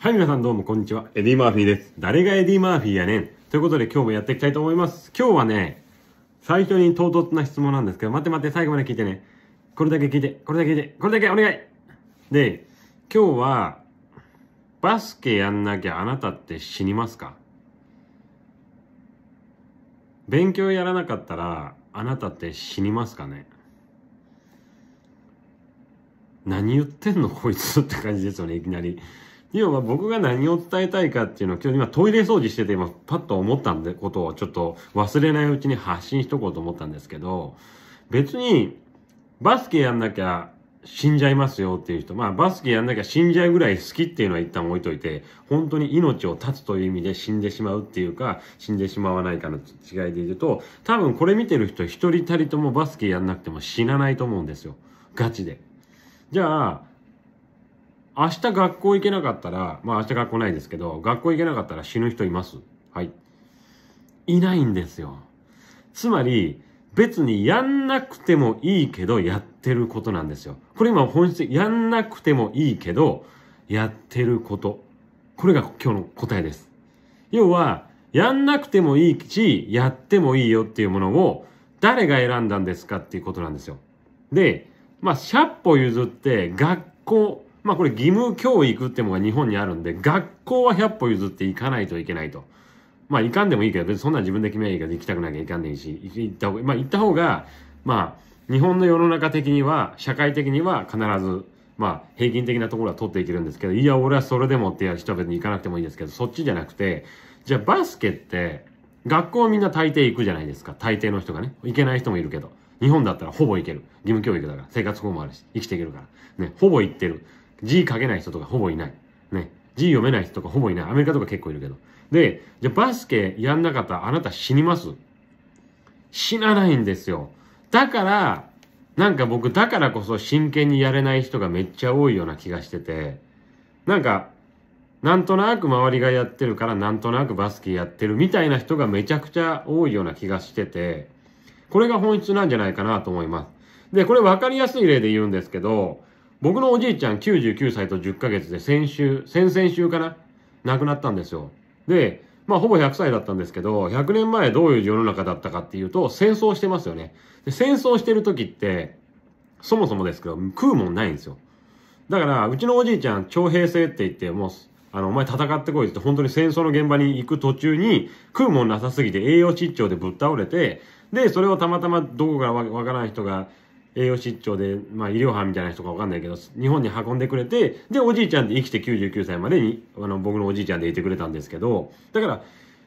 はい、皆さんどうもこんにちは。エディ・マーフィーです。誰がエディ・マーフィーやねん。ということで今日もやっていきたいと思います。今日はね、最初に唐突な質問なんですけど、待って待って、最後まで聞いてね。これだけ聞いて、これだけ聞いて、これだけお願いで、今日は、バスケやんなきゃあなたって死にますか勉強やらなかったら、あなたって死にますかね何言ってんのこいつって感じですよね、いきなり。要は僕が何を伝えたいかっていうのを今日今トイレ掃除してて今パッと思ったんでことをちょっと忘れないうちに発信しとこうと思ったんですけど、別にバスケやんなきゃ死んじゃいますよっていう人、まあバスケやんなきゃ死んじゃうぐらい好きっていうのは一旦置いといて、本当に命を絶つという意味で死んでしまうっていうか、死んでしまわないかの違いで言うと、多分これ見てる人一人たりともバスケやんなくても死なないと思うんですよ。ガチで。じゃあ、明日学校行けなかったら、まあ明日学校ないですけど、学校行けなかったら死ぬ人いますはい。いないんですよ。つまり、別にやんなくてもいいけどやってることなんですよ。これ今本質、やんなくてもいいけどやってること。これが今日の答えです。要は、やんなくてもいいし、やってもいいよっていうものを誰が選んだんですかっていうことなんですよ。で、まあ、1歩譲って学校まあこれ義務教育ってものが日本にあるんで、学校は100歩譲って行かないといけないと。まあ行かんでもいいけど、別にそんな自分で決めりゃいいから行きたくなきゃいかんねんし、行った方が、まあ行った方が、まあ日本の世の中的には、社会的には必ず、まあ平均的なところは取っていけるんですけど、いや俺はそれでもってや人は別に行かなくてもいいですけど、そっちじゃなくて、じゃあバスケって、学校みんな大抵行くじゃないですか。大抵の人がね。行けない人もいるけど。日本だったらほぼ行ける。義務教育だから。生活保護もあるし。生きていけるから。ね。ほぼ行ってる。字書けない人とかほぼいない。ね。字読めない人とかほぼいない。アメリカとか結構いるけど。で、じゃあバスケやんなかったらあなた死にます死なないんですよ。だから、なんか僕だからこそ真剣にやれない人がめっちゃ多いような気がしてて、なんか、なんとなく周りがやってるからなんとなくバスケやってるみたいな人がめちゃくちゃ多いような気がしてて、これが本質なんじゃないかなと思います。で、これ分かりやすい例で言うんですけど、僕のおじいちゃん99歳と10ヶ月で先週、先々週かな亡くなったんですよ。で、まあほぼ100歳だったんですけど、100年前どういう世の中だったかっていうと、戦争してますよね。で戦争してる時って、そもそもですけど、食うもんないんですよ。だから、うちのおじいちゃん、徴兵制って言って、もう、あの、お前戦ってこいって本当に戦争の現場に行く途中に、食うもんなさすぎて栄養失調でぶっ倒れて、で、それをたまたまどこかわからない人が、栄養失調で、まあ、医療班みたいな人か分かんないけど、日本に運んでくれて、で、おじいちゃんで生きて99歳までに、あの、僕のおじいちゃんでいてくれたんですけど、だから、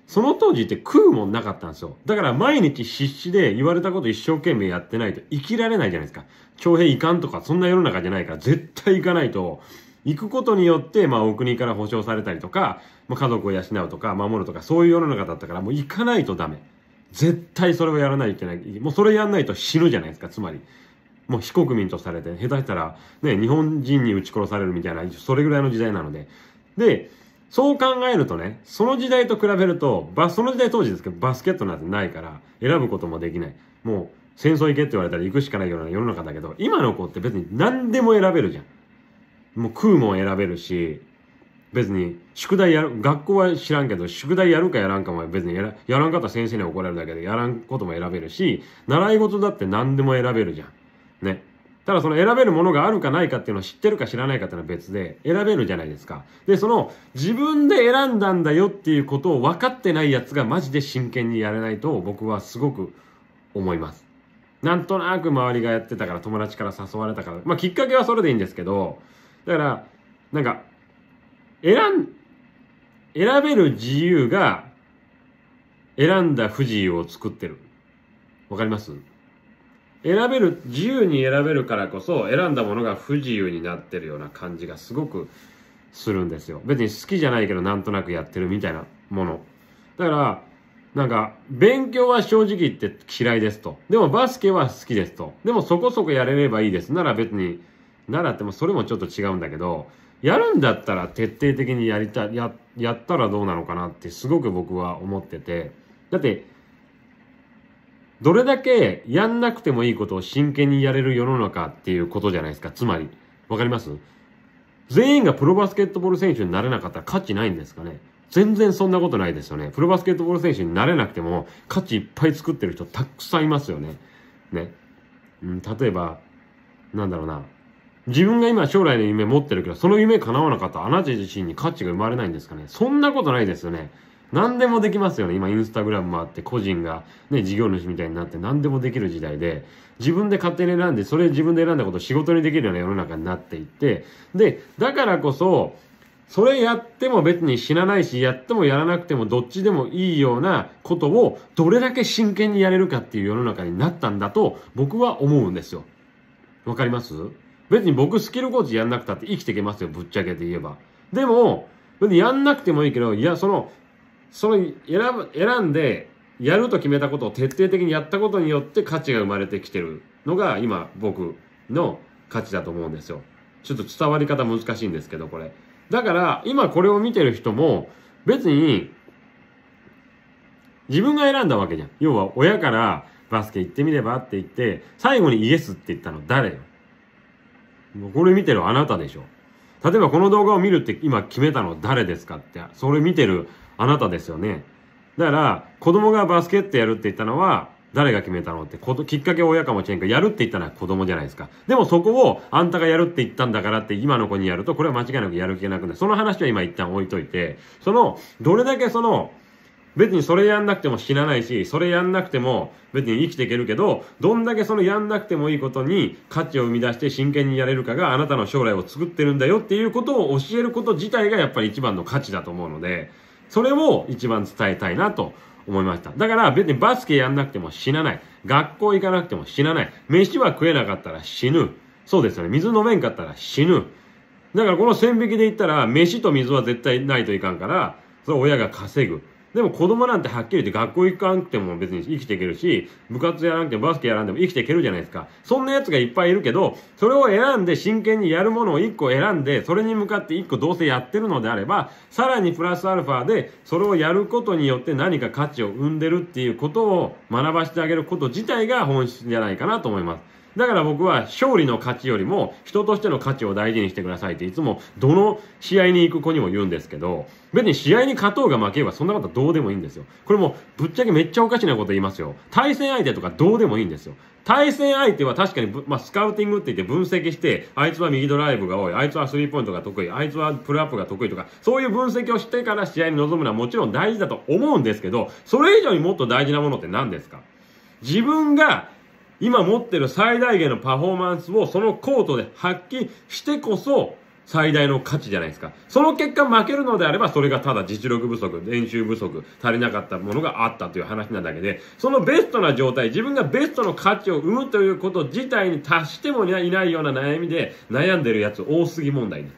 その当時って食うもんなかったんですよ。だから毎日必死で言われたこと一生懸命やってないと生きられないじゃないですか。徴兵いかんとか、そんな世の中じゃないから、絶対行かないと、行くことによって、まあ、お国から保障されたりとか、まあ、家族を養うとか、守るとか、そういう世の中だったから、もう行かないとダメ。絶対それをやらないといけない。もうそれやんないと死ぬじゃないですか、つまり。もう非国民とされて、下手したら、ね、日本人に撃ち殺されるみたいな、それぐらいの時代なので。で、そう考えるとね、その時代と比べると、バその時代当時ですけど、バスケットなんてないから、選ぶこともできない。もう、戦争行けって言われたら行くしかないような世の中だけど、今の子って別に何でも選べるじゃん。もう食うもん選べるし、別に、宿題やる、学校は知らんけど、宿題やるかやらんかも別にやらんかったら先生に怒られるだけで、やらんことも選べるし、習い事だって何でも選べるじゃん。ね。ただその選べるものがあるかないかっていうのを知ってるか知らないかっていうのは別で、選べるじゃないですか。で、その自分で選んだんだよっていうことを分かってないやつがマジで真剣にやれないと僕はすごく思います。なんとなく周りがやってたから友達から誘われたから、まあきっかけはそれでいいんですけど、だから、なんか、選ん、選べる自由が選んだ不自由を作ってる。わかります選べる、自由に選べるからこそ、選んだものが不自由になってるような感じがすごくするんですよ。別に好きじゃないけど、なんとなくやってるみたいなもの。だから、なんか、勉強は正直言って嫌いですと。でもバスケは好きですと。でもそこそこやれればいいです。なら別に、ならってもそれもちょっと違うんだけど、やるんだったら徹底的にやりた、や、やったらどうなのかなってすごく僕は思ってて。だって、どれだけやんなくてもいいことを真剣にやれる世の中っていうことじゃないですか。つまり、わかります全員がプロバスケットボール選手になれなかったら価値ないんですかね全然そんなことないですよね。プロバスケットボール選手になれなくても価値いっぱい作ってる人たくさんいますよね。ね。うん、例えば、なんだろうな。自分が今将来の夢持ってるけど、その夢叶わなかったらあなた自身に価値が生まれないんですかねそんなことないですよね。何でもできますよね。今インスタグラムもあって個人がね、事業主みたいになって何でもできる時代で、自分で勝手に選んで、それ自分で選んだことを仕事にできるような世の中になっていって、で、だからこそ、それやっても別に死なないし、やってもやらなくてもどっちでもいいようなことをどれだけ真剣にやれるかっていう世の中になったんだと僕は思うんですよ。わかります別に僕スキルコーチやんなくたって生きていけますよ、ぶっちゃけて言えば。でも、別にやんなくてもいいけど、いや、そのその選ぶ選んでやると決めたことを徹底的にやったことによって価値が生まれてきてるのが今僕の価値だと思うんですよ。ちょっと伝わり方難しいんですけどこれ。だから今これを見てる人も別に自分が選んだわけじゃん。要は親からバスケ行ってみればって言って最後にイエスって言ったの誰よ。もうこれ見てるあなたでしょ。例えばこの動画を見るって今決めたの誰ですかってそれ見てるあなたですよね。だから、子供がバスケットやるって言ったのは、誰が決めたのってこと、きっかけは親かもしれんけど、やるって言ったのは子供じゃないですか。でもそこを、あんたがやるって言ったんだからって今の子にやると、これは間違いなくやる気がなくなる。その話は今一旦置いといて、その、どれだけその、別にそれやんなくても死なないし、それやんなくても別に生きていけるけど、どんだけそのやんなくてもいいことに価値を生み出して真剣にやれるかがあなたの将来を作ってるんだよっていうことを教えること自体がやっぱり一番の価値だと思うので、それを一番伝えたいなと思いました。だから別にバスケやんなくても死なない。学校行かなくても死なない。飯は食えなかったら死ぬ。そうですよね。水飲めんかったら死ぬ。だからこの線引きで言ったら、飯と水は絶対ないといかんから、それ親が稼ぐ。でも子供なんてはっきり言って学校行かなくても別に生きていけるし、部活やらなくてもバスケやらなくても生きていけるじゃないですか。そんな奴がいっぱいいるけど、それを選んで真剣にやるものを1個選んで、それに向かって1個どうせやってるのであれば、さらにプラスアルファで、それをやることによって何か価値を生んでるっていうことを学ばせてあげること自体が本質じゃないかなと思います。だから僕は勝利の価値よりも人としての価値を大事にしてくださいっていつもどの試合に行く子にも言うんですけど別に試合に勝とうが負ければそんなことはどうでもいいんですよ。これもぶっちゃけめっちゃおかしなこと言いますよ。対戦相手とかどうでもいいんですよ。対戦相手は確かに、まあ、スカウティングって言って分析して、あいつは右ドライブが多い、あいつはスリーポイントが得意、あいつはプルアップが得意とか、そういう分析をしてから試合に臨むのはもちろん大事だと思うんですけど、それ以上にもっと大事なものって何ですか自分が今持ってる最大限のパフォーマンスをそのコートで発揮してこそ、最大の価値じゃないですか。その結果負けるのであれば、それがただ実力不足、練習不足、足りなかったものがあったという話なだけで、そのベストな状態、自分がベストの価値を生むということ自体に達してもいないような悩みで悩んでるやつ多すぎ問題ね。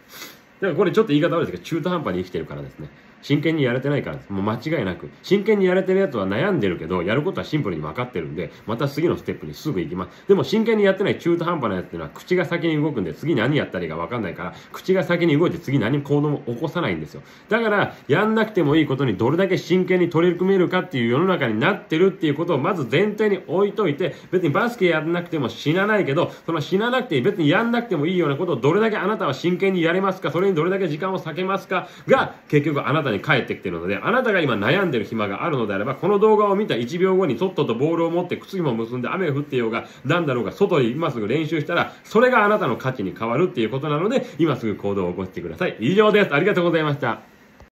だからこれちょっと言い方悪いですけど、中途半端に生きてるからですね。真剣にやれてないからもう間違いなく真剣にやれてるやつは悩んでるけどやることはシンプルに分かってるんでまた次のステップにすぐ行きますでも真剣にやってない中途半端なやつっていうのは口が先に動くんで次何やったりがか分かんないから口が先に動いて次何行動も起こさないんですよだからやんなくてもいいことにどれだけ真剣に取り組めるかっていう世の中になってるっていうことをまず前提に置いといて別にバスケやんなくても死なないけどその死ななくて別にやんなくてもいいようなことをどれだけあなたは真剣にやれますかそれにどれだけ時間を割けますかが結局あなたに帰ってきているので、あなたが今悩んでる暇があるのであれば、この動画を見た1秒後にとっととボールを持って靴ひも結んで雨が降ってようが、なんだろうが、外に今すぐ練習したら、それがあなたの価値に変わるっていうことなので、今すぐ行動を起こしてください。以上です。ありがとうございました。